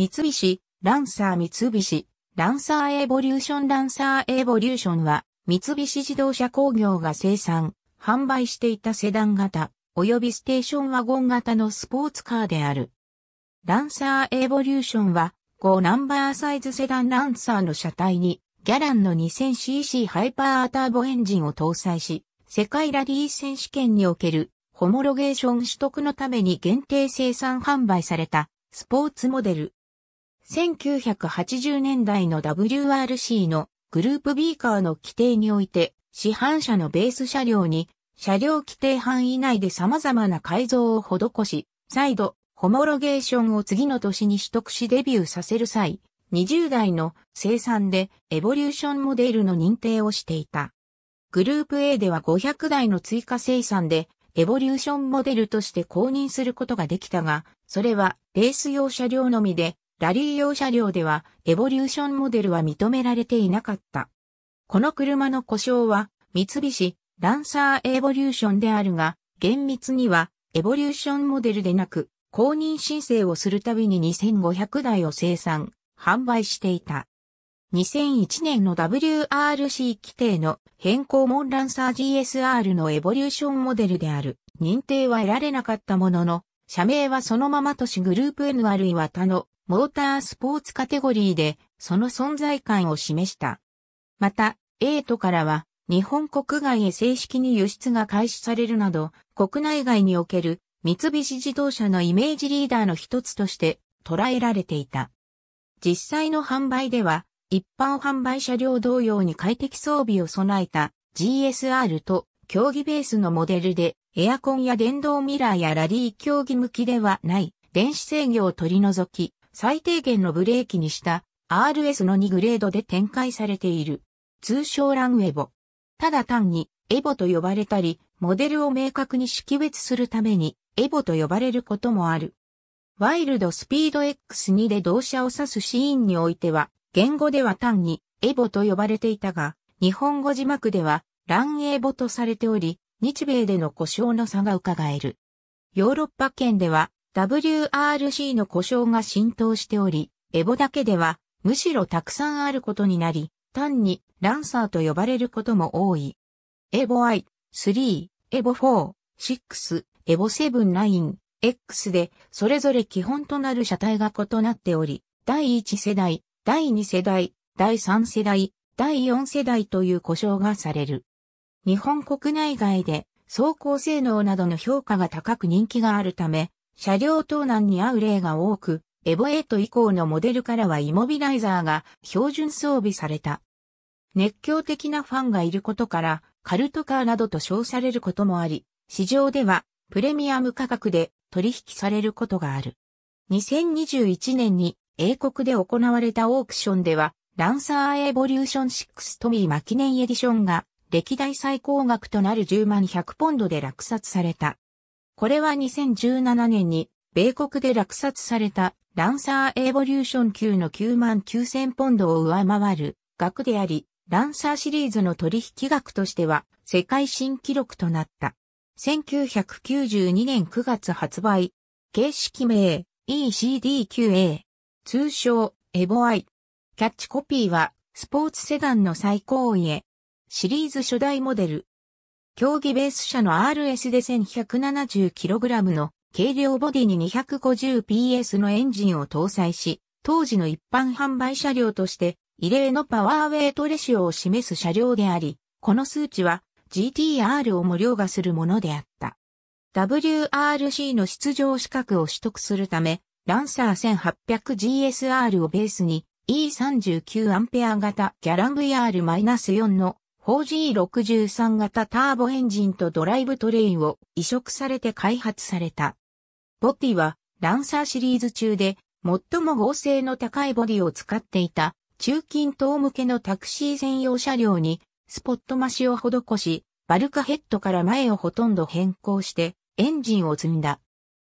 三菱、ランサー三菱、ランサーエボリューションランサーエボリューションは、三菱自動車工業が生産、販売していたセダン型、及びステーションワゴン型のスポーツカーである。ランサーエボリューションは、5ナンバーサイズセダンランサーの車体に、ギャランの 2000cc ハイパーターボエンジンを搭載し、世界ラリー選手権における、ホモロゲーション取得のために限定生産販売された、スポーツモデル。1980年代の WRC のグループ B カーの規定において、市販車のベース車両に、車両規定範囲内で様々な改造を施し、再度、ホモロゲーションを次の年に取得しデビューさせる際、20代の生産でエボリューションモデルの認定をしていた。グループ A では500台の追加生産でエボリューションモデルとして公認することができたが、それはレース用車両のみでラリー用車両ではエボリューションモデルは認められていなかった。この車の故障は三菱ランサーエボリューションであるが、厳密にはエボリューションモデルでなく、公認申請をするたびに2500台を生産、販売していた。2001年の WRC 規定の変更モンランサー GSR のエボリューションモデルである認定は得られなかったものの、社名はそのまま都市グループ N あるいは他のモータースポーツカテゴリーでその存在感を示した。また、エイトからは日本国外へ正式に輸出が開始されるなど、国内外における三菱自動車のイメージリーダーの一つとして捉えられていた。実際の販売では、一般販売車両同様に快適装備を備えた GSR と競技ベースのモデルで、エアコンや電動ミラーやラリー競技向きではない電子制御を取り除き、最低限のブレーキにした RS の2グレードで展開されている。通称ランエボ。ただ単にエボと呼ばれたり、モデルを明確に識別するためにエボと呼ばれることもある。ワイルドスピード X2 で動車を指すシーンにおいては、言語では単にエボと呼ばれていたが、日本語字幕ではランエボとされており、日米での故障の差が伺える。ヨーロッパ圏では WRC の故障が浸透しており、エボだけではむしろたくさんあることになり、単にランサーと呼ばれることも多い。エボ I、3、エボ4、6、エボ7、9、X でそれぞれ基本となる車体が異なっており、第1世代、第2世代、第3世代、第4世代という故障がされる。日本国内外で走行性能などの評価が高く人気があるため、車両盗難に遭う例が多く、エボエート以降のモデルからはイモビライザーが標準装備された。熱狂的なファンがいることから、カルトカーなどと称されることもあり、市場ではプレミアム価格で取引されることがある。2021年に英国で行われたオークションでは、ランサーエボリューション6トミー巻年エディションが歴代最高額となる10万100ポンドで落札された。これは2017年に、米国で落札された、ランサーエボリューション級の9万9000ポンドを上回る額であり、ランサーシリーズの取引額としては世界新記録となった。1992年9月発売、形式名 ECDQA、通称エボアイ。キャッチコピーはスポーツセダンの最高位へ。シリーズ初代モデル競技ベース車の RS で 1170kg の軽量ボディに 250PS のエンジンを搭載し、当時の一般販売車両として異例のパワーウェイトレシオを示す車両であり、この数値は GTR をも凌駕するものであった。WRC の出場資格を取得するため、ランサー 1800GSR をベースに E39 アンペア型ギャラン VR-4 の 4G63 型ターボエンジンとドライブトレインを移植されて開発された。ボディはランサーシリーズ中で最も剛性の高いボディを使っていた中近東向けのタクシー専用車両にスポット増しを施し、バルカヘッドから前をほとんど変更してエンジンを積んだ。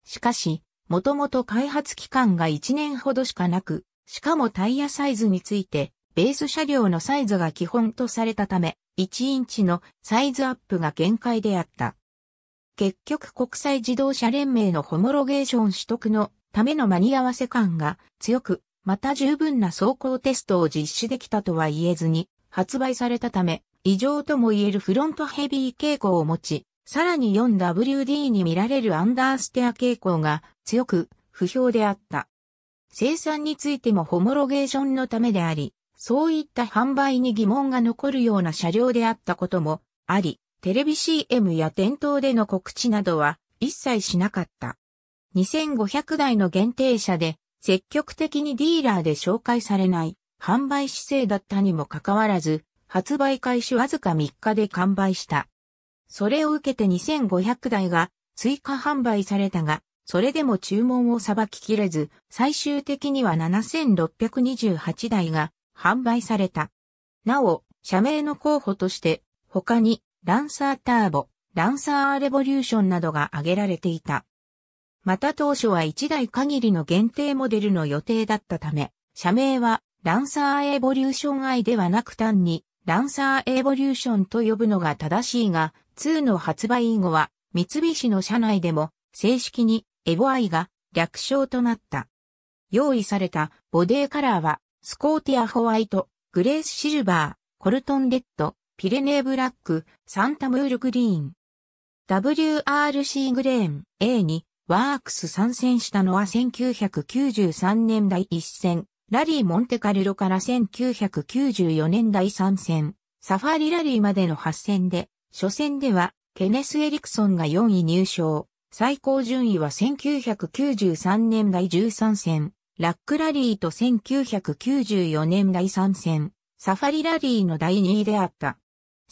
しかし、もともと開発期間が1年ほどしかなく、しかもタイヤサイズについて、ベース車両のサイズが基本とされたため、1インチのサイズアップが限界であった。結局国際自動車連盟のホモロゲーション取得のための間に合わせ感が強く、また十分な走行テストを実施できたとは言えずに、発売されたため、異常とも言えるフロントヘビー傾向を持ち、さらに 4WD に見られるアンダーステア傾向が強く不評であった。生産についてもホモロゲーションのためであり、そういった販売に疑問が残るような車両であったこともあり、テレビ CM や店頭での告知などは一切しなかった。2500台の限定車で積極的にディーラーで紹介されない販売姿勢だったにもかかわらず、発売開始わずか3日で完売した。それを受けて2500台が追加販売されたが、それでも注文をさばききれず、最終的には7628台が販売された。なお、社名の候補として、他に、ランサーターボ、ランサーレボリューションなどが挙げられていた。また当初は1台限りの限定モデルの予定だったため、社名は、ランサーエボリューション I ではなく単に、ランサーエボリューションと呼ぶのが正しいが、2の発売以後は、三菱の社内でも、正式に、エボイが略称となった。用意されたボデーカラーはスコーティアホワイト、グレースシルバー、コルトンレッド、ピレネーブラック、サンタムールグリーン。WRC グレーン A にワークス参戦したのは1993年代一戦、ラリーモンテカルロから1994年代3戦、サファリラリーまでの8戦で、初戦ではケネス・エリクソンが4位入賞、最高順位は1993年代13戦、ラックラリーと1994年第3戦、サファリラリーの第2位であった。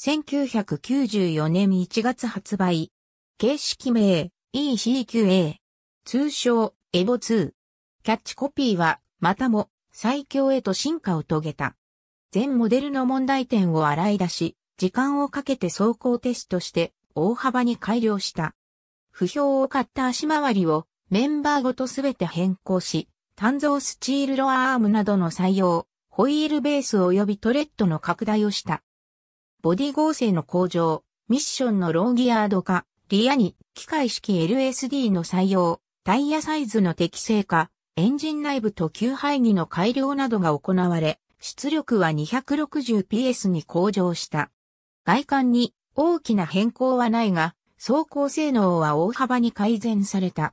1994年1月発売。形式名、ECQA。通称、エボ2。キャッチコピーは、またも、最強へと進化を遂げた。全モデルの問題点を洗い出し、時間をかけて走行テストして、大幅に改良した。不評を買った足回りを、メンバーごとすべて変更し、単造スチールロアアームなどの採用、ホイールベース及びトレッドの拡大をした。ボディ合成の向上、ミッションのローギアード化、リアに機械式 LSD の採用、タイヤサイズの適正化、エンジン内部と給排儀の改良などが行われ、出力は 260PS に向上した。外観に大きな変更はないが、走行性能は大幅に改善された。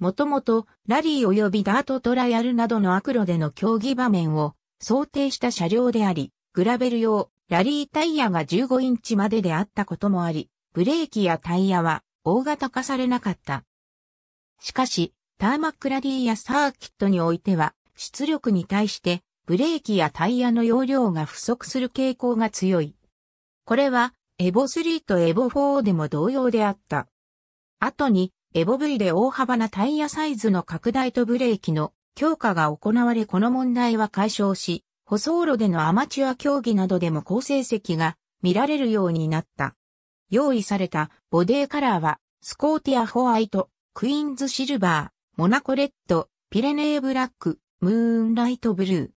もともとラリー及びダートトライアルなどの悪路での競技場面を想定した車両であり、グラベル用ラリータイヤが15インチまでであったこともあり、ブレーキやタイヤは大型化されなかった。しかし、ターマックラリーやサーキットにおいては、出力に対してブレーキやタイヤの容量が不足する傾向が強い。これは、エボ3とエボ4でも同様であった。後に、エボ V で大幅なタイヤサイズの拡大とブレーキの強化が行われこの問題は解消し、舗装路でのアマチュア競技などでも好成績が見られるようになった。用意されたボデーカラーは、スコーティアホワイト、クイーンズシルバー、モナコレッド、ピレネーブラック、ムーンライトブル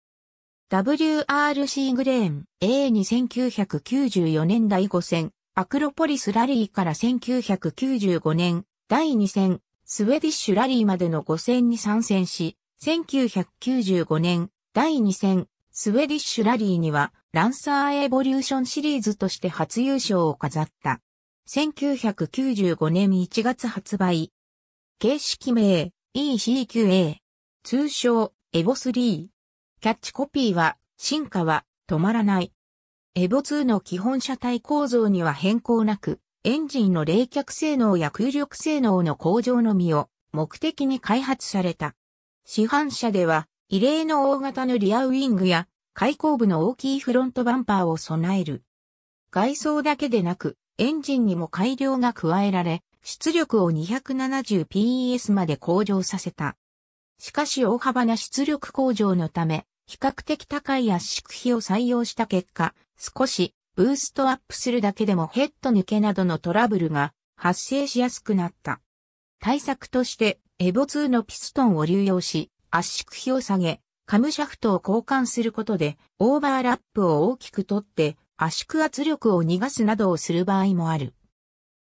ー。WRC グレーン A2994 年第5戦、アクロポリスラリーから1995年第2戦、スウェディッシュラリーまでの5戦に参戦し、1995年、第2戦、スウェディッシュラリーには、ランサーエボリューションシリーズとして初優勝を飾った。1995年1月発売。形式名、ECQA。通称、エボ3。キャッチコピーは、進化は止まらない。エボ2の基本車体構造には変更なく、エンジンの冷却性能や空力性能の向上のみを目的に開発された。市販車では、異例の大型のリアウィングや、開口部の大きいフロントバンパーを備える。外装だけでなく、エンジンにも改良が加えられ、出力を 270PS まで向上させた。しかし大幅な出力向上のため、比較的高い圧縮比を採用した結果、少しブーストアップするだけでもヘッド抜けなどのトラブルが発生しやすくなった。対策として、エボ2のピストンを流用し、圧縮比を下げ、カムシャフトを交換することで、オーバーラップを大きく取って、圧縮圧力を逃がすなどをする場合もある。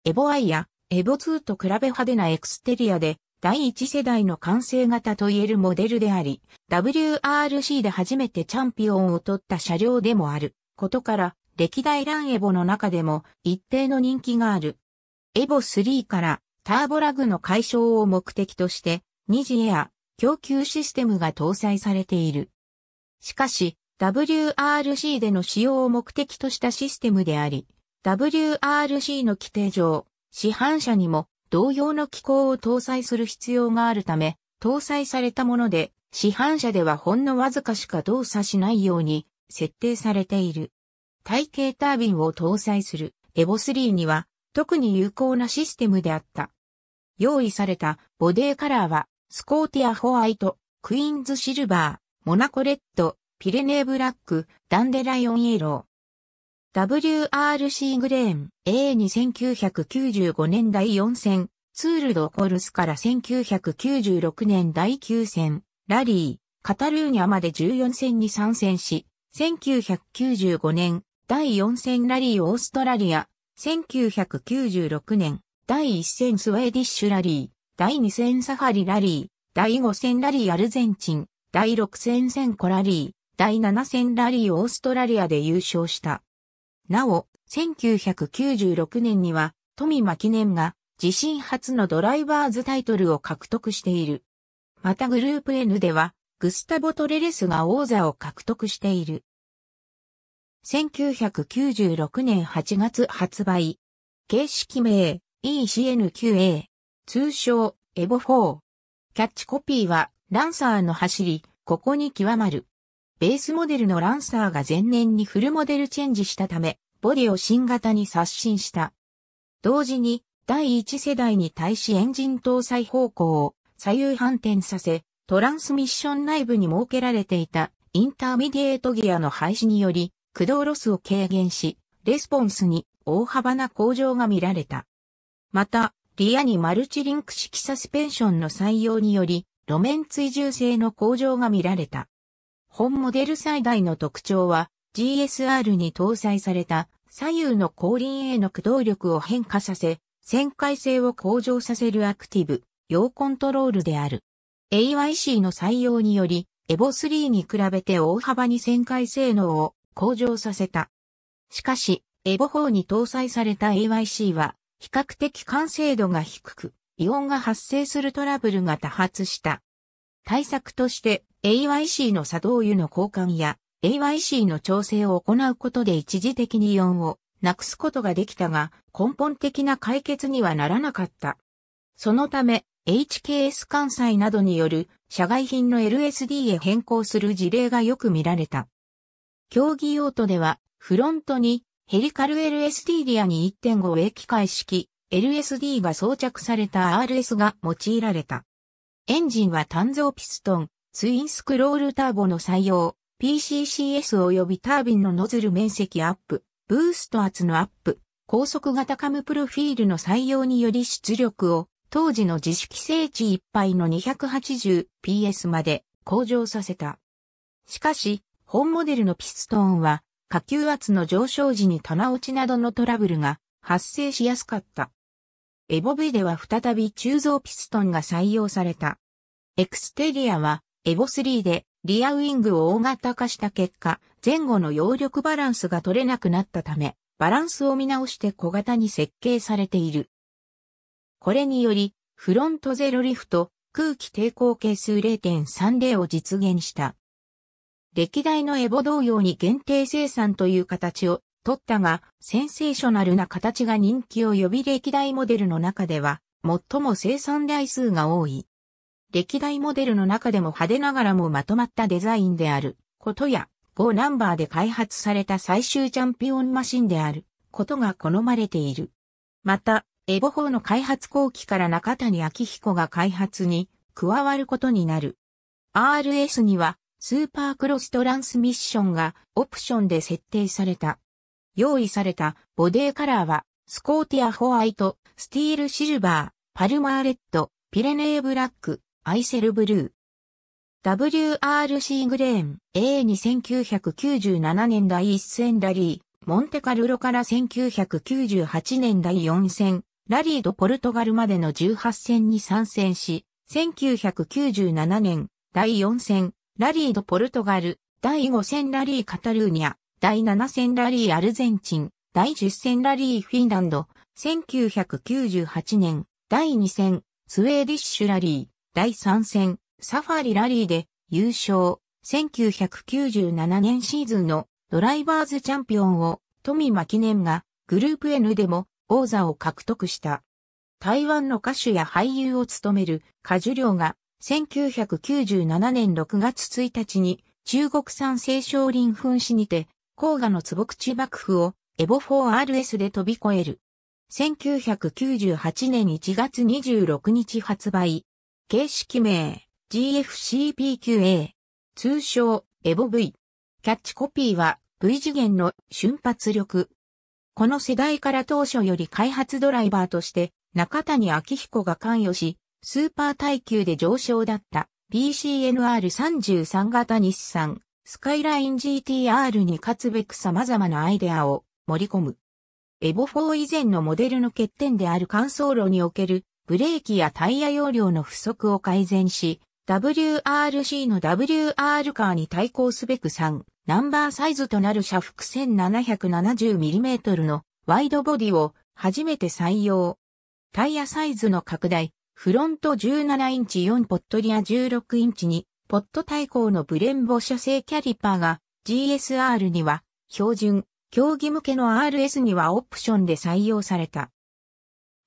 エボイやエボ2と比べ派手なエクステリアで、第1世代の完成型といえるモデルであり、WRC で初めてチャンピオンを取った車両でもあることから、歴代ランエボの中でも一定の人気がある。エボ3からターボラグの解消を目的として2次エア供給システムが搭載されている。しかし WRC での使用を目的としたシステムであり、WRC の規定上、市販車にも同様の機構を搭載する必要があるため、搭載されたもので、市販車ではほんのわずかしか動作しないように設定されている。体系タービンを搭載するエボ3には特に有効なシステムであった。用意されたボディカラーはスコーティアホワイト、クイーンズシルバー、モナコレッド、ピレネーブラック、ダンデライオンイエロー。WRC グレーン a 1 9 9 5年第4戦、ツールドコルスから1996年第9戦、ラリー、カタルーニャまで14戦に参戦し、1995年第4戦ラリーオーストラリア、1996年、第1戦スウェーディッシュラリー、第2戦サファリラリー、第5戦ラリーアルゼンチン、第6戦センコラリー、第7戦ラリーオーストラリアで優勝した。なお、1996年には、富間記念が、自身初のドライバーズタイトルを獲得している。またグループ N では、グスタボ・トレレスが王座を獲得している。1996年8月発売。形式名 ECNQA。通称エボ4。キャッチコピーはランサーの走り、ここに極まる。ベースモデルのランサーが前年にフルモデルチェンジしたため、ボディを新型に刷新した。同時に第1世代に対しエンジン搭載方向を左右反転させ、トランスミッション内部に設けられていたインターミディエートギアの廃止により、駆動ロスを軽減し、レスポンスに大幅な向上が見られた。また、リアにマルチリンク式サスペンションの採用により、路面追従性の向上が見られた。本モデル最大の特徴は、GSR に搭載された左右の後輪への駆動力を変化させ、旋回性を向上させるアクティブ、要コントロールである。AYC の採用により、エボ3に比べて大幅に旋回性能を向上させた。しかし、エボ4に搭載された AYC は、比較的完成度が低く、異音が発生するトラブルが多発した。対策として AYC の作動油の交換や AYC の調整を行うことで一時的に異音をなくすことができたが根本的な解決にはならなかった。そのため HKS 関西などによる社外品の LSD へ変更する事例がよく見られた。競技用途では、フロントにヘリカル LSD リアに1.5液解式 LSD が装着された RS が用いられた。エンジンは単造ピストン、ツインスクロールターボの採用、PCCS 及びタービンのノズル面積アップ、ブースト圧のアップ、高速型カムプロフィールの採用により出力を当時の自主規制値いっぱいの 280PS まで向上させた。しかし、本モデルのピストンは、下級圧の上昇時に棚落ちなどのトラブルが発生しやすかった。エボ V では再び鋳造ピストンが採用された。エクステリアはエボ3でリアウィングを大型化した結果、前後の揚力バランスが取れなくなったため、バランスを見直して小型に設計されている。これにより、フロントゼロリフト、空気抵抗係数0.30を実現した。歴代のエボ同様に限定生産という形を取ったが、センセーショナルな形が人気を呼び歴代モデルの中では、最も生産台数が多い。歴代モデルの中でも派手ながらもまとまったデザインであることや、5ナンバーで開発された最終チャンピオンマシンであることが好まれている。また、エボ法の開発後期から中谷昭彦が開発に加わることになる。RS にはスーパークロストランスミッションがオプションで設定された。用意されたボディカラーは、スコーティアホワイト、スティールシルバー、パルマーレッド、ピレネーブラック、アイセルブルー。WRC グレーン A2997 年第1戦ラリー、モンテカルロから1998年第4戦、ラリードポルトガルまでの18戦に参戦し、1997年第4戦、ラリードポルトガル、第5戦ラリーカタルーニャ、第7戦ラリーアルゼンチン、第10戦ラリーフィンランド、1998年、第2戦、スウェーディッシュラリー、第3戦、サファリラリーで優勝、1997年シーズンのドライバーズチャンピオンを、富間記念がグループ N でも王座を獲得した。台湾の歌手や俳優を務めるカジュリョウが1997年6月1日に中国産清少林粉死にて、黄河の坪口幕府をエボ 4RS で飛び越える。1998年1月26日発売。形式名 GFCPQA。通称エボ V。キャッチコピーは V 次元の瞬発力。この世代から当初より開発ドライバーとして中谷昭彦が関与し、スーパー耐久で上昇だった PCNR33 型日産スカイライン GTR に勝つべく様々なアイデアを盛り込む。エボ4以前のモデルの欠点である乾燥路におけるブレーキやタイヤ容量の不足を改善し、WRC の WR カーに対抗すべく3ナンバーサイズとなる車幅 1770mm のワイドボディを初めて採用。タイヤサイズの拡大、フロント17インチ4ポットリア16インチに、ポット対抗のブレンボ社製キャリパーが GSR には標準、競技向けの RS にはオプションで採用された。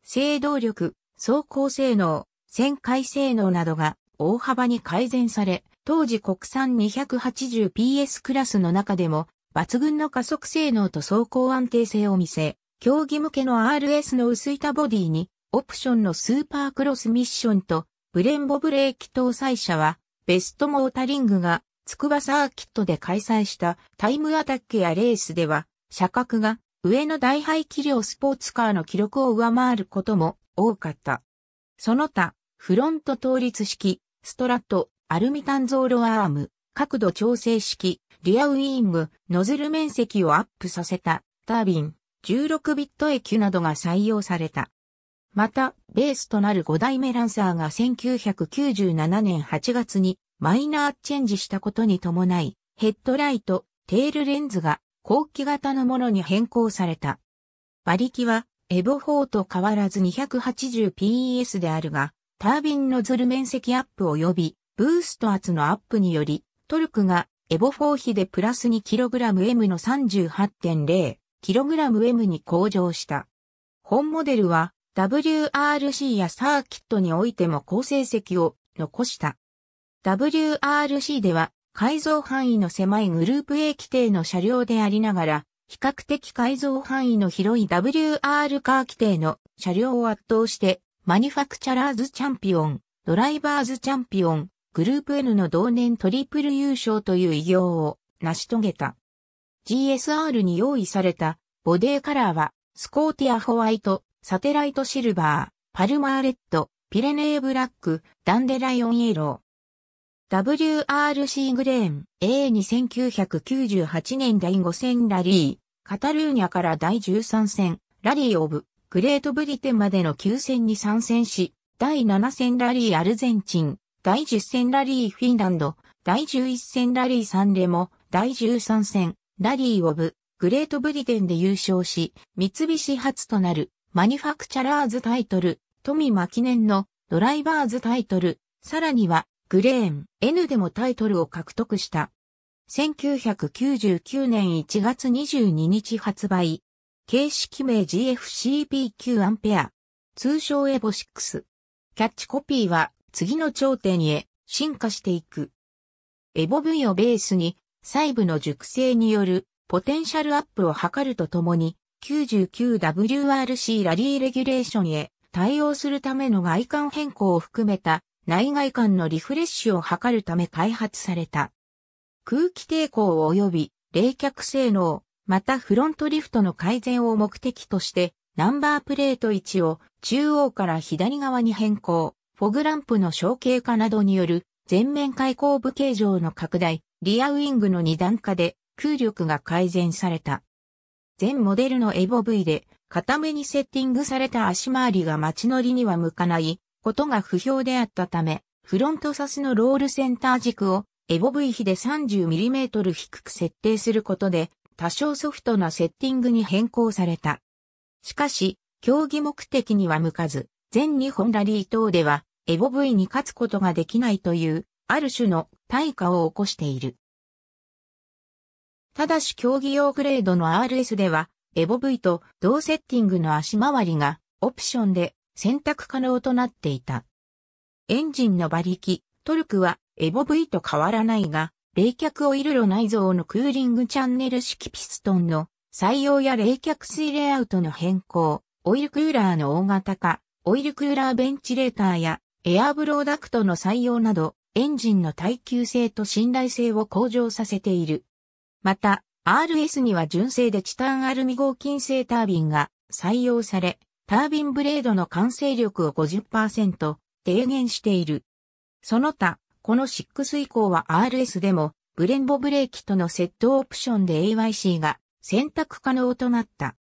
制動力、走行性能、旋回性能などが大幅に改善され、当時国産 280PS クラスの中でも抜群の加速性能と走行安定性を見せ、競技向けの RS の薄板ボディにオプションのスーパークロスミッションとブレンボブレーキ搭載車は、ベストモータリングが筑波サーキットで開催したタイムアタックやレースでは、車格が上の大排気量スポーツカーの記録を上回ることも多かった。その他、フロント倒立式、ストラット、アルミゾ造ロアーム、角度調整式、リアウィング、ノズル面積をアップさせた、タービン、16ビット液などが採用された。また、ベースとなる5代目ランサーが1997年8月にマイナーチェンジしたことに伴い、ヘッドライト、テールレンズが後期型のものに変更された。馬力はエボ4と変わらず 280PS であるが、タービンノズル面積アップ及びブースト圧のアップにより、トルクがエボ4比でプラス 2kgM の 38.0kgM に向上した。本モデルは WRC やサーキットにおいても好成績を残した。WRC では改造範囲の狭いグループ A 規定の車両でありながら、比較的改造範囲の広い WR カー規定の車両を圧倒して、マニュファクチャラーズチャンピオン、ドライバーズチャンピオン、グループ N の同年トリプル優勝という偉業を成し遂げた。GSR に用意されたボデーカラーはスコーティアホワイト、サテライトシルバー、パルマーレッド、ピレネーブラック、ダンデライオンイエロー。WRC グレーン A2998 年第5戦ラリー、カタルーニャから第13戦、ラリーオブ、グレートブリテンまでの9戦に参戦し、第7戦ラリーアルゼンチン、第10戦ラリーフィンランド、第11戦ラリーサンレモ、第13戦、ラリーオブ、グレートブリテンで優勝し、三菱初となるマニファクチャラーズタイトル、富間記念のドライバーズタイトル、さらにはグレーン N でもタイトルを獲得した。1999年1月22日発売。形式名 g f c p q アンペア。通称エボ6。キャッチコピーは次の頂点へ進化していく。エボ V をベースに細部の熟成によるポテンシャルアップを図るとともに 99WRC ラリーレギュレーションへ対応するための外観変更を含めた内外観のリフレッシュを図るため開発された。空気抵抗及び冷却性能、またフロントリフトの改善を目的としてナンバープレート位置を中央から左側に変更、フォグランプの小径化などによる全面開口部形状の拡大、リアウィングの二段化で空力が改善された。全モデルのエボ V で、固めにセッティングされた足回りが街乗りには向かないことが不評であったため、フロントサスのロールセンター軸をエボ V 比で 30mm 低く設定することで、多少ソフトなセッティングに変更された。しかし、競技目的には向かず、全日本ラリー等では、エボ V に勝つことができないという、ある種の対価を起こしている。ただし競技用グレードの RS では、エボ V と同セッティングの足回りがオプションで選択可能となっていた。エンジンの馬力、トルクはエボ V と変わらないが、冷却オイル炉内蔵のクーリングチャンネル式ピストンの採用や冷却水レイアウトの変更、オイルクーラーの大型化、オイルクーラーベンチレーターやエアブローダクトの採用など、エンジンの耐久性と信頼性を向上させている。また、RS には純正でチタンアルミ合金製タービンが採用され、タービンブレードの完成力を50%低減している。その他、この6以降は RS でも、ブレンボブレーキとのセットオプションで AYC が選択可能となった。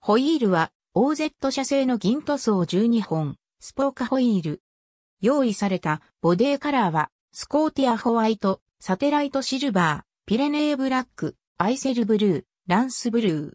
ホイールは OZ 社製の銀塗装12本、スポーカホイール。用意されたボデーカラーは、スコーティアホワイト、サテライトシルバー、ピレネーブラック、アイセルブルー、ランスブルー。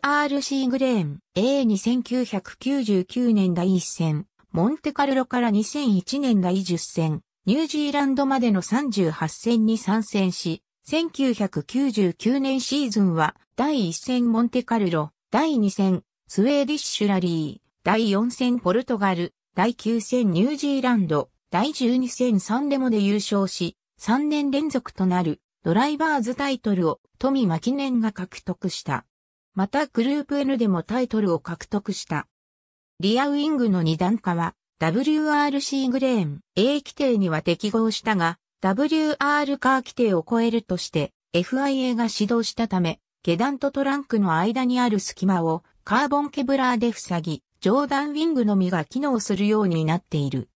WRC グレーン a 1 9 9 9年第1戦、モンテカルロから2001年第10戦、ニュージーランドまでの38戦に参戦し、1999年シーズンは第1戦モンテカルロ、第2戦スウェーディッシュラリー、第4戦ポルトガル、第9戦ニュージーランド、第12戦サンレモで優勝し、3年連続となるドライバーズタイトルを富記年が獲得した。またグループ N でもタイトルを獲得した。リアウィングの二段化は WRC グレーン A 規定には適合したが WR カー規定を超えるとして FIA が指導したため下段とトランクの間にある隙間をカーボンケブラーで塞ぎ上段ウィングのみが機能するようになっている。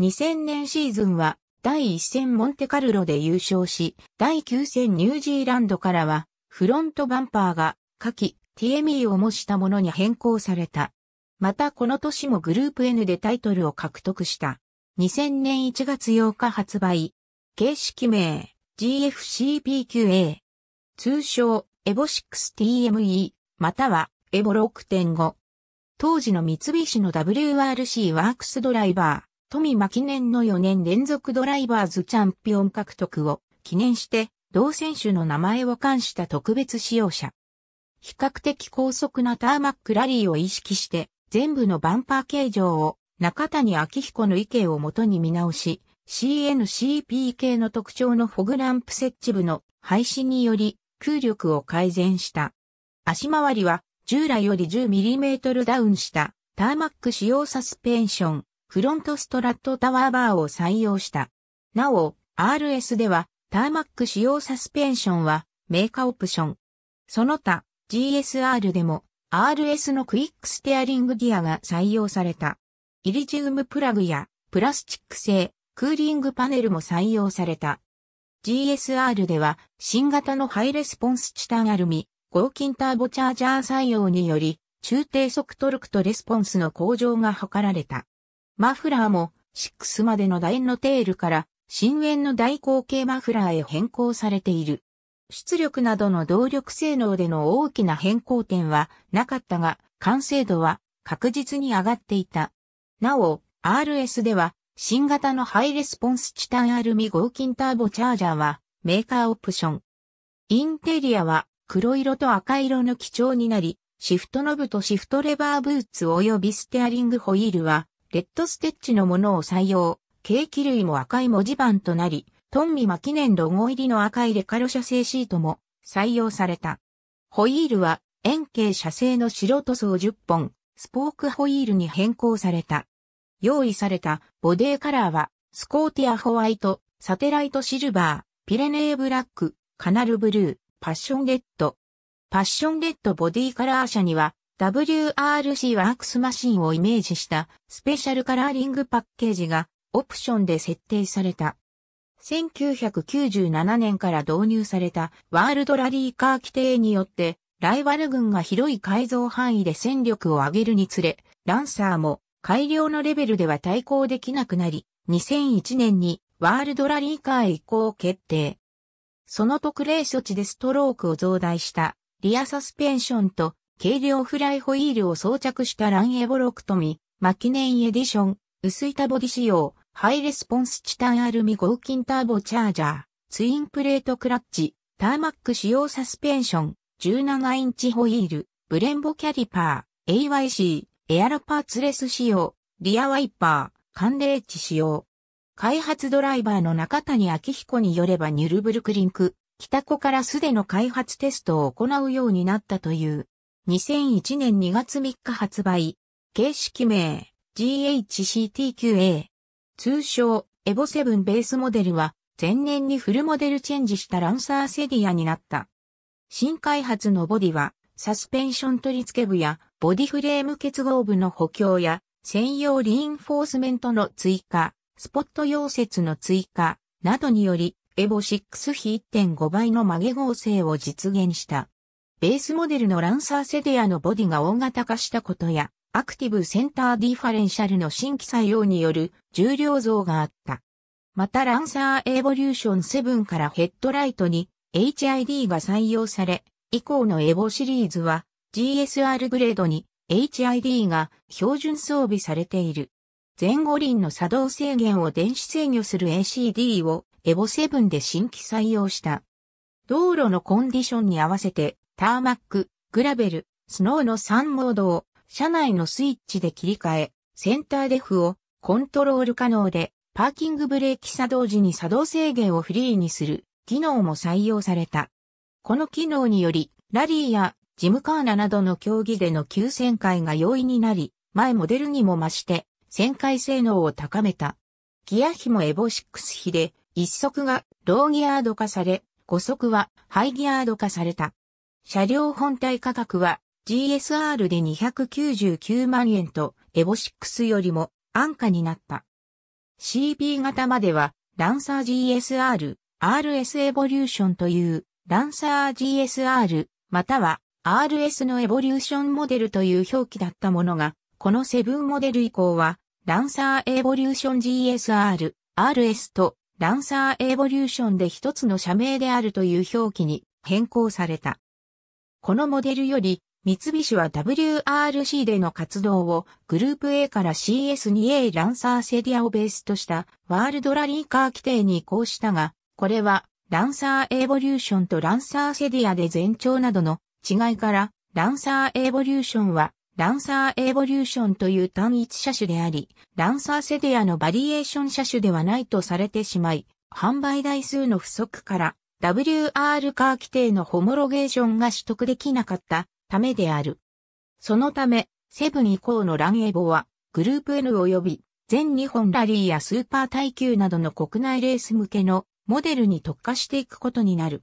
2000年シーズンは第1戦モンテカルロで優勝し、第9戦ニュージーランドからは、フロントバンパーが、下記、TME を模したものに変更された。またこの年もグループ N でタイトルを獲得した。2000年1月8日発売。形式名、GFCPQA。通称、エボ 6TME、または、エボ6.5。当時の三菱の WRC ワークスドライバー、富間記念の4年連続ドライバーズチャンピオン獲得を記念して、同選手の名前を冠した特別使用車。比較的高速なターマックラリーを意識して、全部のバンパー形状を中谷明彦の意見をもとに見直し、CNCP 系の特徴のフォグランプ設置部の廃止により空力を改善した。足回りは従来より 10mm ダウンしたターマック使用サスペンションフロントストラットタワーバーを採用した。なお、RS では、ターマック使用サスペンションは、メーカーオプション。その他、GSR でも、RS のクイックステアリングギアが採用された。イリジウムプラグや、プラスチック製、クーリングパネルも採用された。GSR では、新型のハイレスポンスチタンアルミ、合金ターボチャージャー採用により、中低速トルクとレスポンスの向上が図られた。マフラーも6までの楕円のテールから深淵の大口径マフラーへ変更されている。出力などの動力性能での大きな変更点はなかったが、完成度は確実に上がっていた。なお、RS では新型のハイレスポンスチタンアルミ合金ターボチャージャーはメーカーオプション。インテリアは黒色と赤色の基調になり、シフトノブとシフトレバーブーツ及びステアリングホイールはレッドステッチのものを採用、ーキ類も赤い文字盤となり、トンミマ記念ロゴ入りの赤いレカロ社製シートも採用された。ホイールは円形社製の白塗装10本、スポークホイールに変更された。用意されたボディカラーは、スコーティアホワイト、サテライトシルバー、ピレネーブラック、カナルブルー、パッションレッド。パッションレッドボディカラー車には、WRC ワークスマシンをイメージしたスペシャルカラーリングパッケージがオプションで設定された。1997年から導入されたワールドラリーカー規定によってライバル軍が広い改造範囲で戦力を上げるにつれ、ランサーも改良のレベルでは対抗できなくなり、2001年にワールドラリーカー移行を決定。その特例措置でストロークを増大したリアサスペンションと軽量フライホイールを装着したランエボロクトミ、マキネイエディション、薄板ボディ仕様、ハイレスポンスチタンアルミ合金ターボチャージャー、ツインプレートクラッチ、ターマック仕様サスペンション、17インチホイール、ブレンボキャリパー、AYC、エアロパーツレス仕様、リアワイパー、寒冷地仕様。開発ドライバーの中谷明彦によればニュルブルクリンク、北湖からすでの開発テストを行うようになったという。2001年2月3日発売。形式名 GHCTQA。通称エボ7ベースモデルは前年にフルモデルチェンジしたランサーセディアになった。新開発のボディはサスペンション取り付け部やボディフレーム結合部の補強や専用リインフォースメントの追加、スポット溶接の追加などによりエボ6比1.5倍の曲げ合成を実現した。ベースモデルのランサーセデアのボディが大型化したことや、アクティブセンターディファレンシャルの新規採用による重量増があった。またランサーエボリューション7からヘッドライトに HID が採用され、以降のエボシリーズは GSR グレードに HID が標準装備されている。前後輪の作動制限を電子制御する ACD をエボ7で新規採用した。道路のコンディションに合わせてターマック、グラベル、スノーの3モードを車内のスイッチで切り替え、センターデフをコントロール可能で、パーキングブレーキ作動時に作動制限をフリーにする機能も採用された。この機能により、ラリーやジムカーナなどの競技での急旋回が容易になり、前モデルにも増して、旋回性能を高めた。ギア比もエボ6比で、1速がローギアード化され、5速はハイギアード化された。車両本体価格は GSR で299万円とエボ6よりも安価になった。CB 型まではランサー GSR、RS エボリューションというランサー GSR、または RS のエボリューションモデルという表記だったものが、このセブンモデル以降は、ランサーエボリューション GSR、RS とランサーエボリューションで一つの社名であるという表記に変更された。このモデルより、三菱は WRC での活動をグループ A から CS2A ランサーセディアをベースとしたワールドラリーカー規定に移行したが、これはランサーエボリューションとランサーセディアで全長などの違いから、ランサーエボリューションはランサーエボリューションという単一車種であり、ランサーセディアのバリエーション車種ではないとされてしまい、販売台数の不足から WR カー規定のホモロゲーションが取得できなかったためである。そのため、セブン以降のランエボは、グループ N 及び、全日本ラリーやスーパー耐久などの国内レース向けのモデルに特化していくことになる。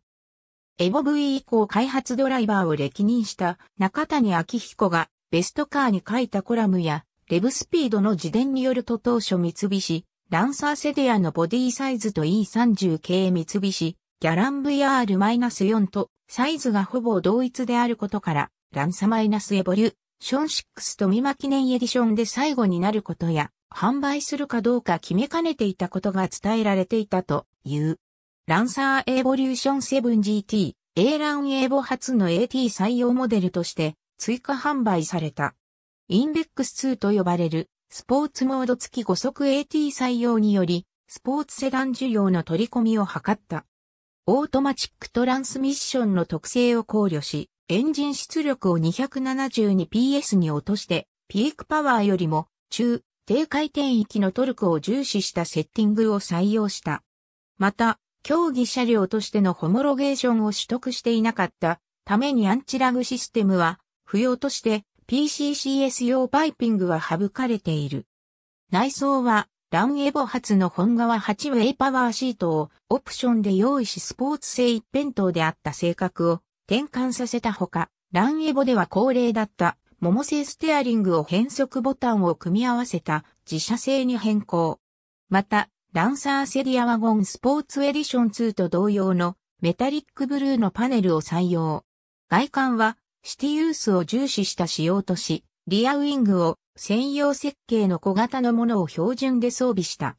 エボ V 以降開発ドライバーを歴任した中谷明彦がベストカーに書いたコラムやレブスピードの自伝によると当初三菱、ランサーセデアのボディサイズと E30 系三菱、ギャラン VR-4 とサイズがほぼ同一であることから、ランサマイナスエボリューション6とミマ記念エディションで最後になることや、販売するかどうか決めかねていたことが伝えられていたという。ランサーエボリューション 7GT、A ランエボ初の AT 採用モデルとして追加販売された。インデックス2と呼ばれるスポーツモード付き5速 AT 採用により、スポーツセダン需要の取り込みを図った。オートマチックトランスミッションの特性を考慮し、エンジン出力を 272PS に落として、ピークパワーよりも中低回転域のトルクを重視したセッティングを採用した。また、競技車両としてのホモロゲーションを取得していなかったためにアンチラグシステムは不要として PCCS 用パイピングは省かれている。内装はランエボ発の本革8ウェイパワーシートをオプションで用意しスポーツ性一辺倒であった性格を転換させたほか、ランエボでは恒例だった桃製ステアリングを変速ボタンを組み合わせた自社製に変更。また、ランサーセリアワゴンスポーツエディション2と同様のメタリックブルーのパネルを採用。外観はシティユースを重視した仕様とし、リアウィングを専用設計の小型のものを標準で装備した。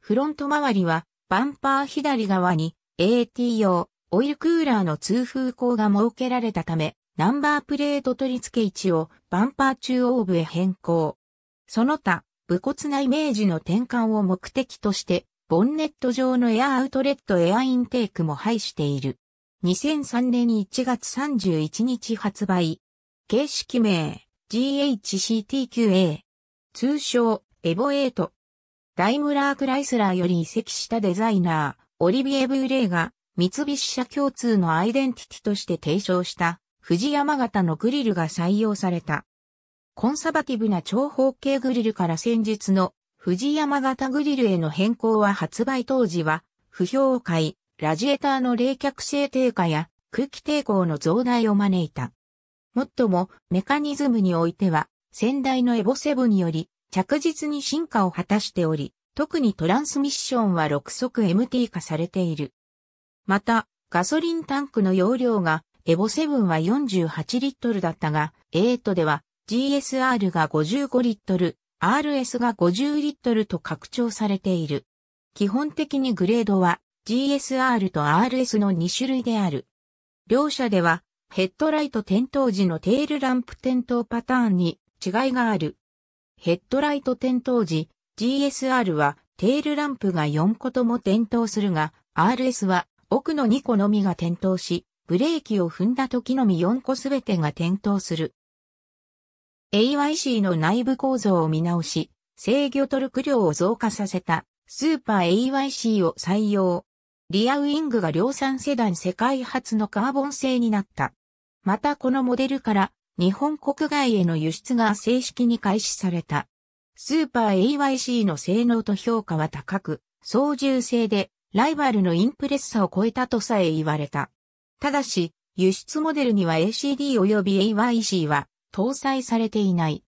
フロント周りは、バンパー左側に AT 用オイルクーラーの通風口が設けられたため、ナンバープレート取り付け位置をバンパー中央部へ変更。その他、武骨なイメージの転換を目的として、ボンネット上のエアアウトレットエアインテークも配している。2003年1月31日発売。形式名。GHCTQA。通称、エボエイト。ダイムラー・クライスラーより移籍したデザイナー、オリビエ・ブーレイが、三菱社共通のアイデンティティとして提唱した、藤山型のグリルが採用された。コンサバティブな長方形グリルから先日の藤山型グリルへの変更は発売当時は、不評を買い、ラジエーターの冷却性低下や空気抵抗の増大を招いた。もっとも、メカニズムにおいては、先代のエボセブにより、着実に進化を果たしており、特にトランスミッションは6速 MT 化されている。また、ガソリンタンクの容量が、エボセブンは48リットルだったが、8では GSR が55リットル、RS が50リットルと拡張されている。基本的にグレードは GSR と RS の2種類である。両社ではヘッドライト点灯時のテールランプ点灯パターンに違いがある。ヘッドライト点灯時、GSR はテールランプが4個とも点灯するが、RS は奥の2個のみが点灯し、ブレーキを踏んだ時のみ4個すべてが点灯する。AYC の内部構造を見直し、制御トルク量を増加させたスーパー AYC を採用。リアウィングが量産セダン世界初のカーボン製になった。またこのモデルから日本国外への輸出が正式に開始された。スーパー AYC の性能と評価は高く、操縦性でライバルのインプレッサを超えたとさえ言われた。ただし、輸出モデルには ACD 及び AYC は搭載されていない。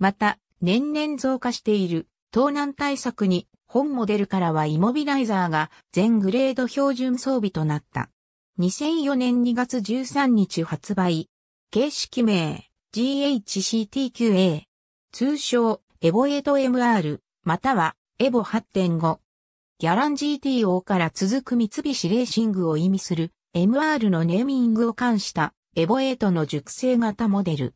また、年々増加している盗難対策に本モデルからはイモビライザーが全グレード標準装備となった。2004年2月13日発売。形式名、GHCTQA。通称、エボエド MR、または、エボ8.5。ギャラン GTO から続く三菱レーシングを意味する MR のネーミングを冠したエボエートの熟成型モデル。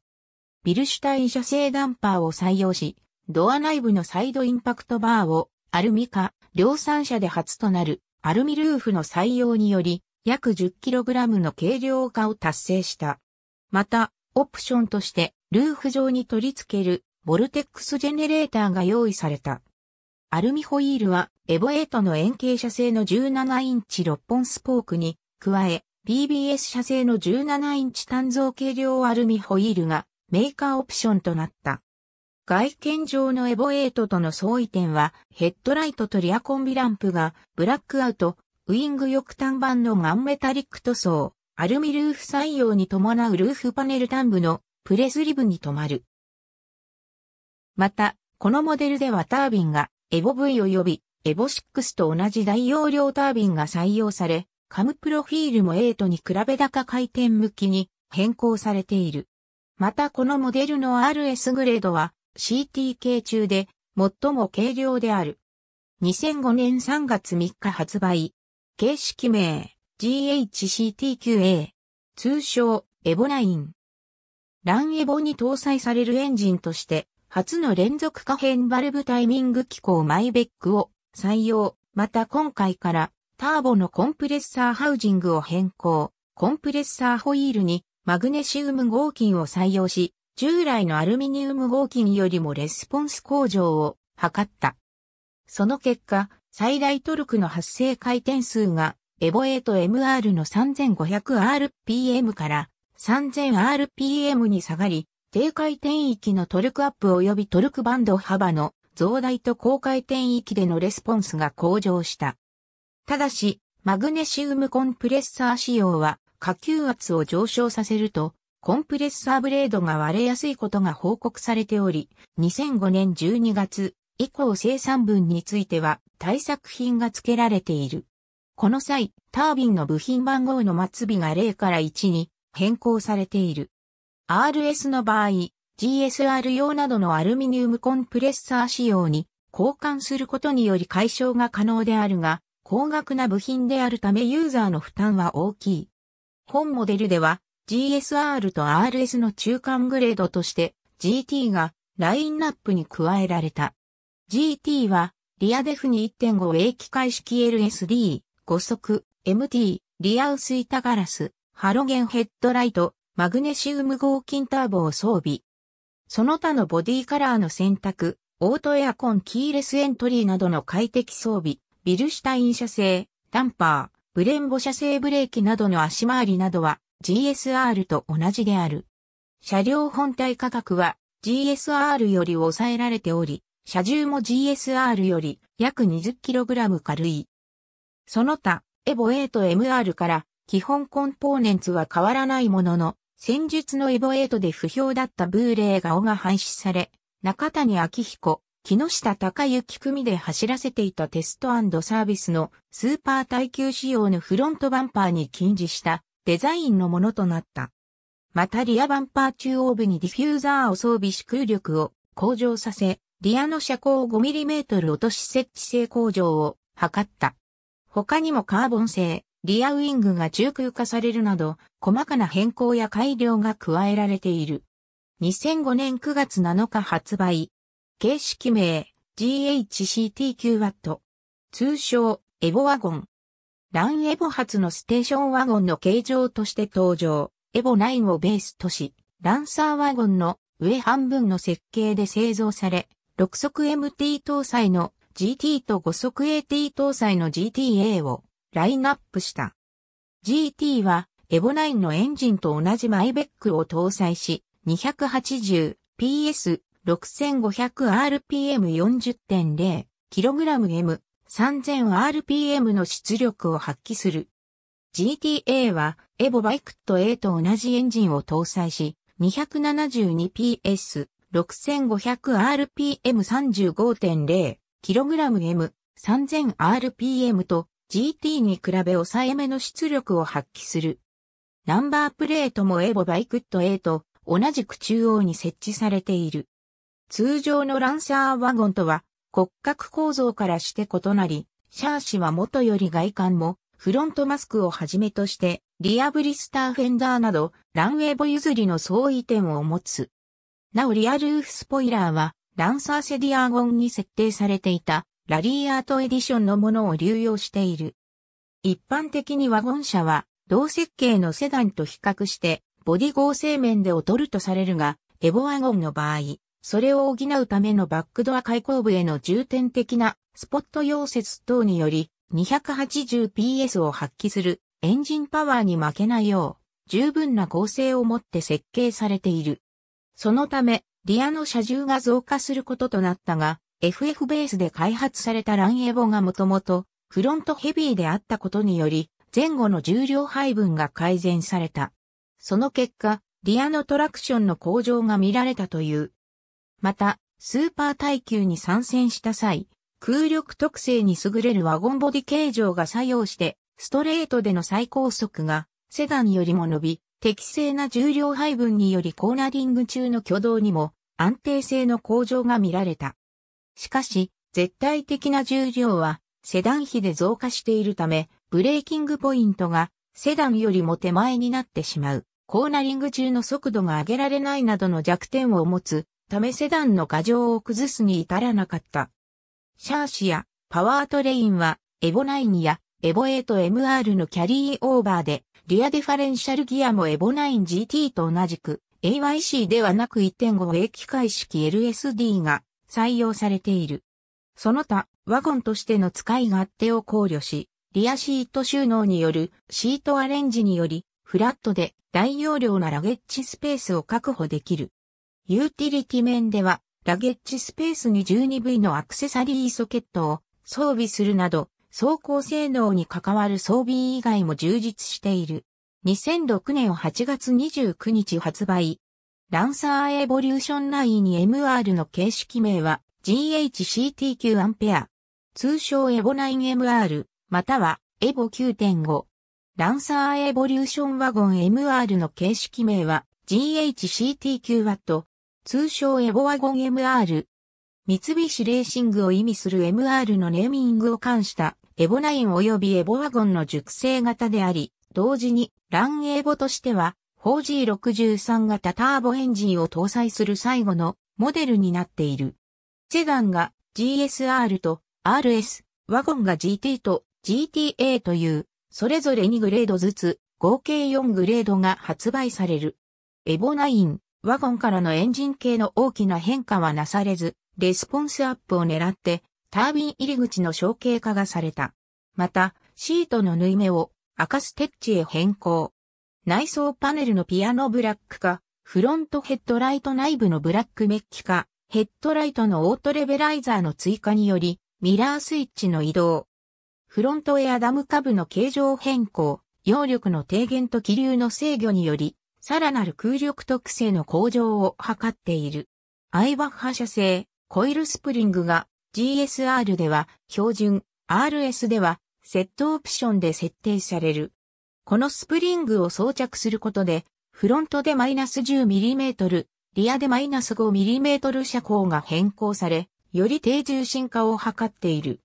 ビルシュタイン射製ダンパーを採用し、ドア内部のサイドインパクトバーをアルミ化、量産車で初となるアルミルーフの採用により、約 10kg の軽量化を達成した。また、オプションとして、ルーフ上に取り付ける、ボルテックスジェネレーターが用意された。アルミホイールは、エボ8の円形車製の17インチ6本スポークに、加え、PBS 車製の17インチ単造軽量アルミホイールが、メーカーオプションとなった。外見上のエボ8との相違点は、ヘッドライトとリアコンビランプが、ブラックアウト、ウィング翼端板のマンメタリック塗装、アルミルーフ採用に伴うルーフパネル端部のプレスリブに止まる。また、このモデルではタービンがエボ V 及びエボ6と同じ大容量タービンが採用され、カムプロフィールも8に比べ高回転向きに変更されている。またこのモデルの RS グレードは CT 系中で最も軽量である。2005年3月3日発売、形式名 GHCTQA 通称エボライン。ランエボに搭載されるエンジンとして初の連続可変バルブタイミング機構マイベックを採用。また今回からターボのコンプレッサーハウジングを変更。コンプレッサーホイールにマグネシウム合金を採用し、従来のアルミニウム合金よりもレスポンス向上を図った。その結果、最大トルクの発生回転数がエボエート MR の 3500rpm から 3000rpm に下がり、低回転域のトルクアップ及びトルクバンド幅の増大と高回転域でのレスポンスが向上した。ただし、マグネシウムコンプレッサー仕様は下級圧を上昇させると、コンプレッサーブレードが割れやすいことが報告されており、2005年12月、以降生産分については対策品が付けられている。この際、タービンの部品番号の末尾が0から1に変更されている。RS の場合、GSR 用などのアルミニウムコンプレッサー仕様に交換することにより解消が可能であるが、高額な部品であるためユーザーの負担は大きい。本モデルでは GSR と RS の中間グレードとして GT がラインナップに加えられた。GT は、リアデフに1.5英機械式 LSD、5速、MT、リア薄板ガラス、ハロゲンヘッドライト、マグネシウム合金ターボを装備。その他のボディカラーの選択、オートエアコンキーレスエントリーなどの快適装備、ビルシュタイン車製、ダンパー、ブレンボ車製ブレーキなどの足回りなどは GSR と同じである。車両本体価格は GSR より抑えられており、車重も GSR より約 20kg 軽い。その他、エボ8 MR から基本コンポーネンツは変わらないものの、戦術のエボ8で不評だったブーレー顔が廃止され、中谷明彦、木下隆之組で走らせていたテストサービスのスーパー耐久仕様のフロントバンパーに近似したデザインのものとなった。またリアバンパー中央部にディフューザーを装備し空力を向上させ、リアの車高 5mm 落とし設置性向上を図った。他にもカーボン製、リアウィングが中空化されるなど、細かな変更や改良が加えられている。2005年9月7日発売。形式名、GHCT9W。通称、エボワゴン。ランエボ発のステーションワゴンの形状として登場。エボ9をベースとし、ランサーワゴンの上半分の設計で製造され、6速 MT 搭載の GT と5速 AT 搭載の GTA をラインナップした。GT はエボ9のエンジンと同じマイベックを搭載し、280PS6500rpm40.0kg M3000rpm の出力を発揮する。GTA はエボバイクット A と同じエンジンを搭載し、272PS 6500rpm35.0kgm 3000rpm と GT に比べ抑えめの出力を発揮する。ナンバープレートもエボバイクット A と同じく中央に設置されている。通常のランサーワゴンとは骨格構造からして異なり、シャーシは元より外観もフロントマスクをはじめとしてリアブリスターフェンダーなどランウェイボ譲りの相違点を持つ。なおリアルーフスポイラーは、ランサーセディアーゴンに設定されていた、ラリーアートエディションのものを流用している。一般的にワゴン車は、同設計のセダンと比較して、ボディ合成面で劣るとされるが、エボワゴンの場合、それを補うためのバックドア開口部への重点的なスポット溶接等により 280PS を発揮するエンジンパワーに負けないよう十分な構成を持って設計されている。そのため、リアの車重が増加することとなったが、FF ベースで開発されたランエボがもともとフロントヘビーであったことにより、前後の重量配分が改善された。その結果、リアのトラクションの向上が見られたという。また、スーパー耐久に参戦した際、空力特性に優れるワゴンボディ形状が作用して、ストレートでの最高速がセダンよりも伸び、適正な重量配分によりコーナリング中の挙動にも安定性の向上が見られた。しかし、絶対的な重量はセダン比で増加しているため、ブレーキングポイントがセダンよりも手前になってしまう。コーナリング中の速度が上げられないなどの弱点を持つためセダンの過剰を崩すに至らなかった。シャーシやパワートレインはエボ9やエボ8 MR のキャリーオーバーでリアデファレンシャルギアもエボ 9GT と同じく AYC ではなく 1.5A 機械式 LSD が採用されている。その他、ワゴンとしての使い勝手を考慮し、リアシート収納によるシートアレンジにより、フラットで大容量なラゲッジスペースを確保できる。ユーティリティ面では、ラゲッジスペースに 12V のアクセサリーソケットを装備するなど、走行性能に関わる装備以外も充実している。2006年8月29日発売。ランサーエボリューション9に MR の形式名は GHCTQ アンペア。通称エボ 9MR、またはエボ9.5。ランサーエボリューションワゴン MR の形式名は GHCTQ ワット。通称エボワゴン MR、三菱レーシングを意味する MR のネーミングを冠したエボナイン及びエボワゴンの熟成型であり、同時にランエボとしては 4G63 型ターボエンジンを搭載する最後のモデルになっている。セダンが GSR と RS、ワゴンが GT と GTA という、それぞれ2グレードずつ、合計4グレードが発売される。エボナイン、ワゴンからのエンジン系の大きな変化はなされず、レスポンスアップを狙って、タービン入り口の小径化がされた。また、シートの縫い目を赤ステッチへ変更。内装パネルのピアノブラック化、フロントヘッドライト内部のブラックメッキ化、ヘッドライトのオートレベライザーの追加により、ミラースイッチの移動。フロントエアダム下部の形状変更、揚力の低減と気流の制御により、さらなる空力特性の向上を図っている。アイバッハ社製、コイルスプリングが GSR では標準、RS ではセットオプションで設定される。このスプリングを装着することで、フロントでマイナス 10mm、リアでマイナス 5mm 車高が変更され、より低重心化を図っている。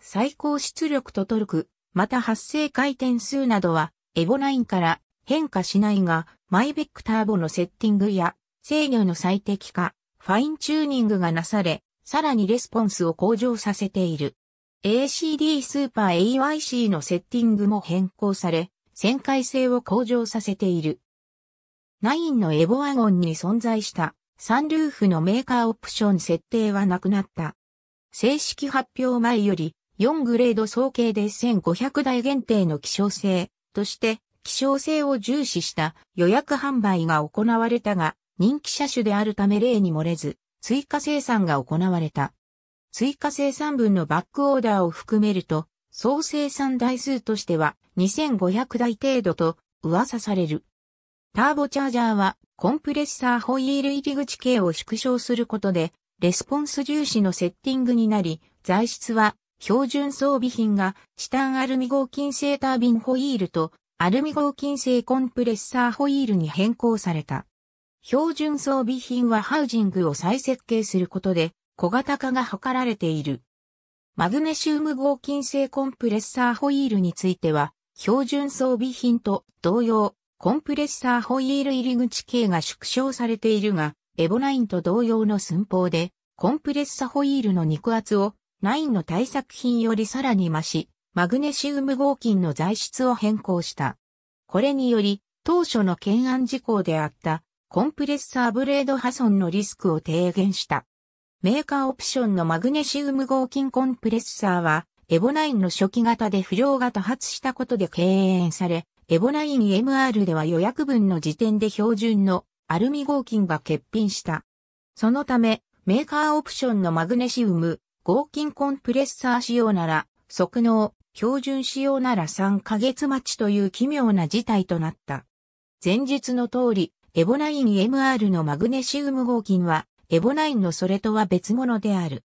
最高出力とトルク、また発生回転数などは、エボラインから変化しないが、マイベックターボのセッティングや制御の最適化、ファインチューニングがなされ、さらにレスポンスを向上させている。ACD スーパー AYC のセッティングも変更され、旋回性を向上させている。9のエボワゴンに存在したサンルーフのメーカーオプション設定はなくなった。正式発表前より4グレード総計で1500台限定の希少性として希少性を重視した予約販売が行われたが、人気車種であるため例に漏れず、追加生産が行われた。追加生産分のバックオーダーを含めると、総生産台数としては2500台程度と噂される。ターボチャージャーはコンプレッサーホイール入り口径を縮小することで、レスポンス重視のセッティングになり、材質は標準装備品がチタンアルミ合金製タービンホイールとアルミ合金製コンプレッサーホイールに変更された。標準装備品はハウジングを再設計することで小型化が図られている。マグネシウム合金製コンプレッサーホイールについては、標準装備品と同様、コンプレッサーホイール入り口径が縮小されているが、エボナインと同様の寸法で、コンプレッサホイールの肉厚を、ナインの対策品よりさらに増し、マグネシウム合金の材質を変更した。これにより、当初の懸案事項であった、コンプレッサーブレード破損のリスクを低減した。メーカーオプションのマグネシウム合金コンプレッサーは、エボナインの初期型で不良が多発したことで敬遠され、エボナイン MR では予約分の時点で標準のアルミ合金が欠品した。そのため、メーカーオプションのマグネシウム、合金コンプレッサー仕様なら、即納、標準仕様なら3ヶ月待ちという奇妙な事態となった。前述の通り、エボナイン MR のマグネシウム合金は、エボナインのそれとは別物である。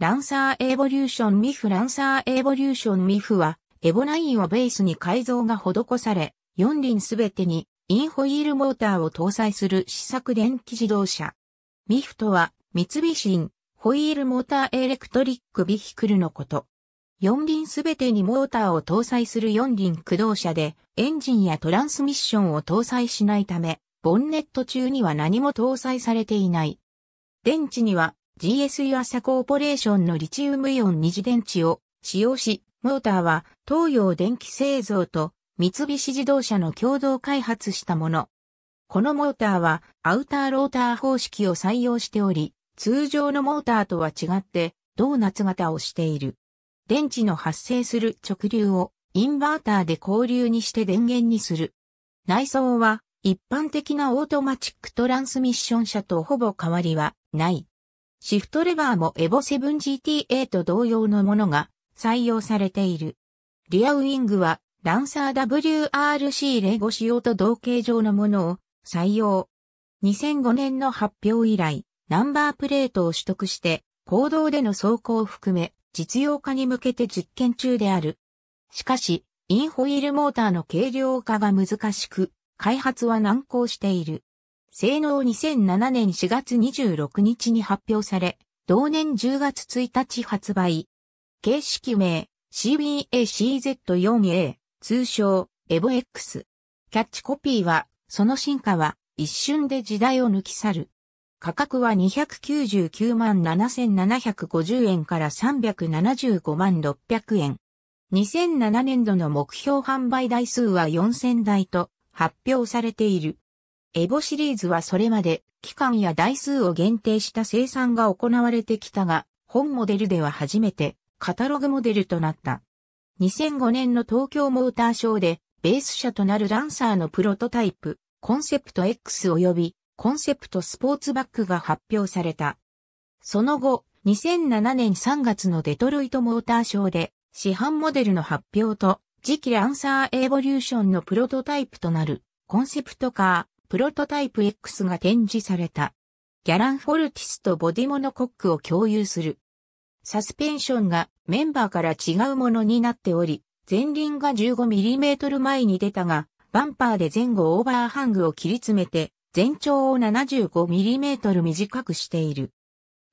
ランサーエボリューションミフランサーエボリューションミフは、エボナインをベースに改造が施され、4輪すべてにインホイールモーターを搭載する試作電気自動車。ミフとは、三菱イン、ホイールモーターエレクトリックビヒクルのこと。4輪すべてにモーターを搭載する4輪駆動車で、エンジンやトランスミッションを搭載しないため、ボンネット中には何も搭載されていない。電池には GS u アサコーポレーションのリチウムイオン二次電池を使用し、モーターは東洋電気製造と三菱自動車の共同開発したもの。このモーターはアウターローター方式を採用しており、通常のモーターとは違ってドーナツ型をしている。電池の発生する直流をインバーターで交流にして電源にする。内装は一般的なオートマチックトランスミッション車とほぼ変わりはない。シフトレバーもエボ 7GTA と同様のものが採用されている。リアウィングはランサー WRC レゴ仕様と同型上のものを採用。2005年の発表以来、ナンバープレートを取得して、公道での走行を含め、実用化に向けて実験中である。しかし、インホイールモーターの軽量化が難しく、開発は難航している。性能2007年4月26日に発表され、同年10月1日発売。形式名 CBACZ4A 通称 EvoX。キャッチコピーは、その進化は一瞬で時代を抜き去る。価格は299万7750円から375万600円。2007年度の目標販売台数は4000台と発表されている。エボシリーズはそれまで期間や台数を限定した生産が行われてきたが、本モデルでは初めてカタログモデルとなった。2005年の東京モーターショーでベース車となるランサーのプロトタイプ、コンセプト X 及びコンセプトスポーツバッグが発表された。その後、2007年3月のデトロイトモーターショーで市販モデルの発表と次期ランサーエボリューションのプロトタイプとなるコンセプトカー、プロトタイプ X が展示された。ギャラン・フォルティスとボディモノコックを共有する。サスペンションがメンバーから違うものになっており、前輪が 15mm 前に出たが、バンパーで前後オーバーハングを切り詰めて、全長を 75mm 短くしている。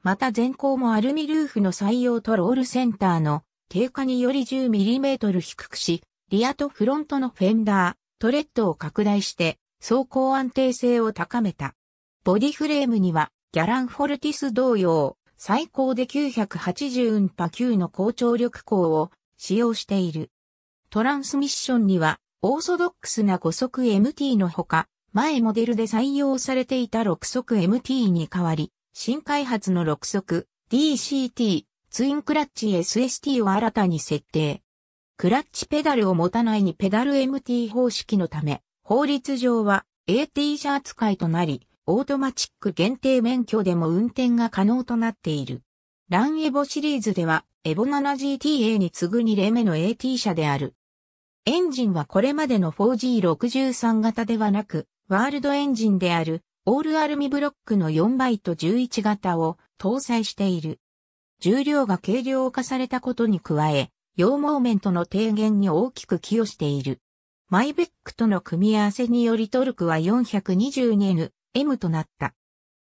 また前後もアルミルーフの採用とロールセンターの低下により 10mm 低くし、リアとフロントのフェンダー、トレッドを拡大して、走行安定性を高めた。ボディフレームには、ギャランフォルティス同様、最高で980ウンパ級の高張力鋼を使用している。トランスミッションには、オーソドックスな5速 MT のほか、前モデルで採用されていた6速 MT に代わり、新開発の6速 DCT ツインクラッチ SST を新たに設定。クラッチペダルを持たないにペダル MT 方式のため、法律上は AT 車扱いとなり、オートマチック限定免許でも運転が可能となっている。ランエボシリーズでは、エボ 7GTA に次ぐ2例目の AT 車である。エンジンはこれまでの 4G63 型ではなく、ワールドエンジンである、オールアルミブロックの4倍と11型を搭載している。重量が軽量化されたことに加え、羊毛面との低減に大きく寄与している。マイベックとの組み合わせによりトルクは 420Nm となった。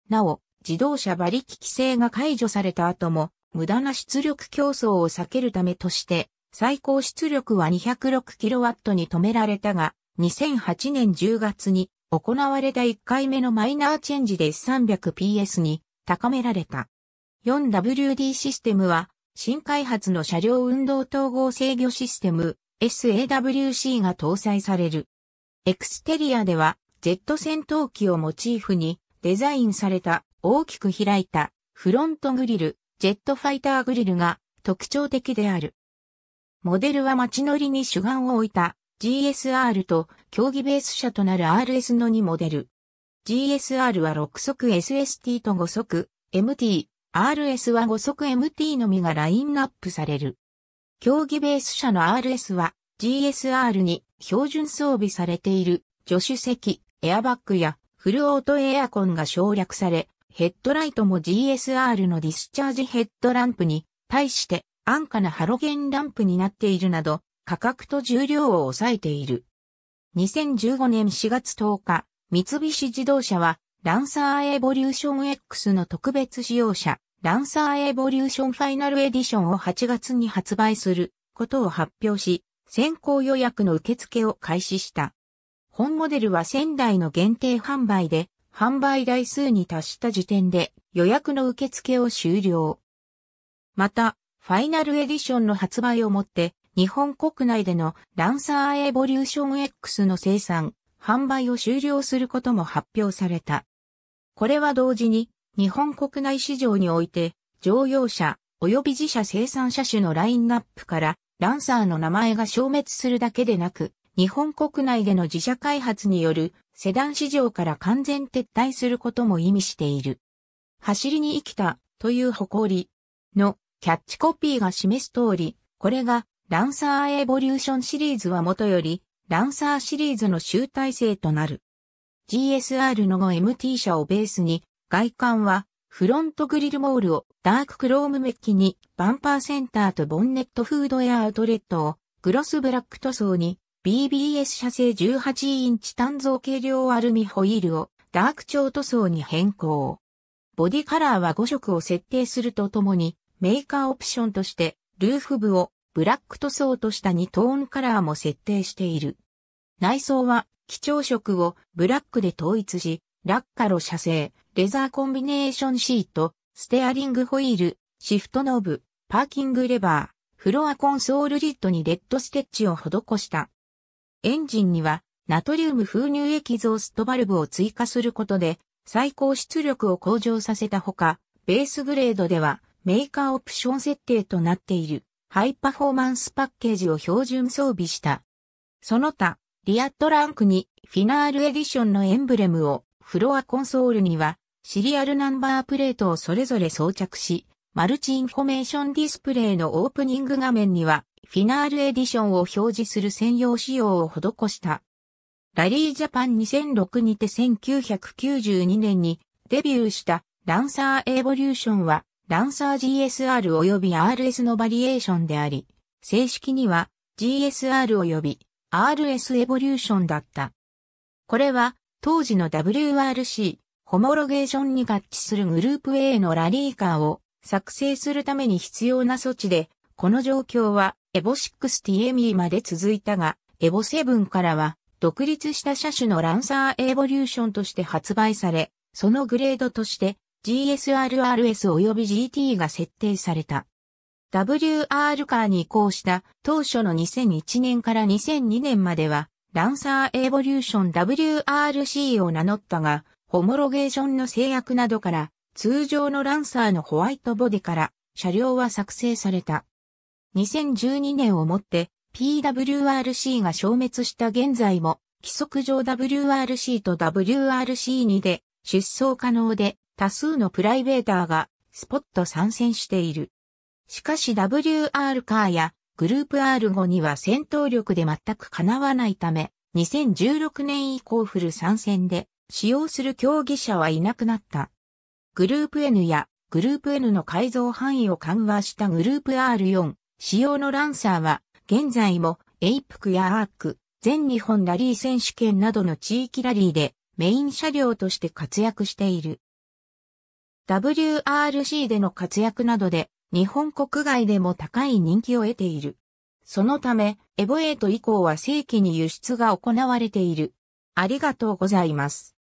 なお、自動車馬力規制が解除された後も、無駄な出力競争を避けるためとして、最高出力は 206kW に止められたが、2008年10月に行われた1回目のマイナーチェンジで 300PS に高められた。4WD システムは、新開発の車両運動統合制御システム SAWC が搭載される。エクステリアでは、ジェット戦闘機をモチーフにデザインされた大きく開いたフロントグリル、ジェットファイターグリルが特徴的である。モデルは街乗りに主眼を置いた GSR と競技ベース車となる RS の2モデル。GSR は6速 SST と5速 MT、RS は5速 MT のみがラインナップされる。競技ベース車の RS は GSR に標準装備されている助手席、エアバッグやフルオートエアコンが省略され、ヘッドライトも GSR のディスチャージヘッドランプに対して安価なハロゲンランプになっているなど価格と重量を抑えている。2015年4月10日、三菱自動車はランサーエボリューション X の特別使用者、ランサーエボリューションファイナルエディションを8月に発売することを発表し、先行予約の受付を開始した。本モデルは仙台の限定販売で、販売台数に達した時点で予約の受付を終了。また、ファイナルエディションの発売をもって、日本国内でのランサーエボリューション X の生産、販売を終了することも発表された。これは同時に、日本国内市場において、乗用車、及び自社生産車種のラインナップから、ランサーの名前が消滅するだけでなく、日本国内での自社開発によるセダン市場から完全撤退することも意味している。走りに生きたという誇りのキャッチコピーが示す通り、これがランサーエボリューションシリーズはもとよりランサーシリーズの集大成となる。GSR の 5MT 車をベースに、外観はフロントグリルモールをダーククロームメッキに、バンパーセンターとボンネットフードやアウトレットをグロスブラック塗装に、BBS 車製18インチ単造軽量アルミホイールをダーク調塗装に変更。ボディカラーは5色を設定するとともに、メーカーオプションとして、ルーフ部をブラック塗装とした2トーンカラーも設定している。内装は基調色をブラックで統一し、ラッカロ精、レザーコンビネーションシート、ステアリングホイール、シフトノブ、パーキングレバー、フロアコンソールリッドにレッドステッチを施した。エンジンにはナトリウム封入液増ゾーストバルブを追加することで最高出力を向上させたほか、ベースグレードではメーカーオプション設定となっているハイパフォーマンスパッケージを標準装備した。その他、リアットランクにフィナールエディションのエンブレムをフロアコンソールにはシリアルナンバープレートをそれぞれ装着し、マルチインフォメーションディスプレイのオープニング画面にはフィナールエディションを表示する専用仕様を施した。ラリージャパン2006にて1992年にデビューしたランサーエボリューションはランサー GSR 及び RS のバリエーションであり、正式には GSR 及び RS エボリューションだった。これは当時の WRC、ホモロゲーションに合致するグループ A のラリーカーを作成するために必要な措置で、この状況はエボ6 t m e まで続いたが、エボ7からは独立した車種のランサーエボリューションとして発売され、そのグレードとして GSRRS 及び GT が設定された。WR カーに移行した当初の2001年から2002年までは、ランサーエボリューション WRC を名乗ったが、ホモロゲーションの制約などから、通常のランサーのホワイトボディから車両は作成された。2012年をもって PWRC が消滅した現在も規則上 WRC と WRC2 で出走可能で多数のプライベーターがスポット参戦している。しかし WR カーやグループ R5 には戦闘力で全くかなわないため、2016年以降フル参戦で使用する競技者はいなくなった。グループ N やグループ N の改造範囲を緩和したグループ R4 使用のランサーは現在もエイプクやアーク、全日本ラリー選手権などの地域ラリーでメイン車両として活躍している。WRC での活躍などで日本国外でも高い人気を得ている。そのため、エボエイト以降は正規に輸出が行われている。ありがとうございます。